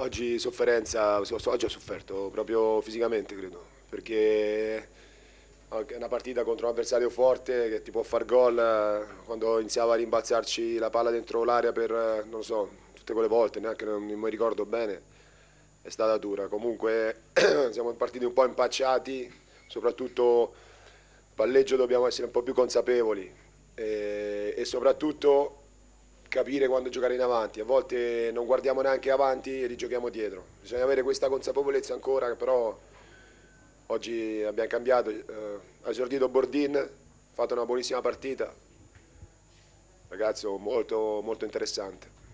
Oggi sofferenza, oggi ho sofferto proprio fisicamente credo, perché è una partita contro un avversario forte che ti può far gol quando iniziava a rimbalzarci la palla dentro l'area per, non lo so, tutte quelle volte, neanche non mi ricordo bene, è stata dura. Comunque siamo partiti un po' impacciati, soprattutto palleggio dobbiamo essere un po' più consapevoli e, e soprattutto capire quando giocare in avanti, a volte non guardiamo neanche avanti e rigiochiamo dietro, bisogna avere questa consapevolezza ancora, però oggi abbiamo cambiato, eh, ha esordito Bordin, ha fatto una buonissima partita, ragazzo molto, molto interessante.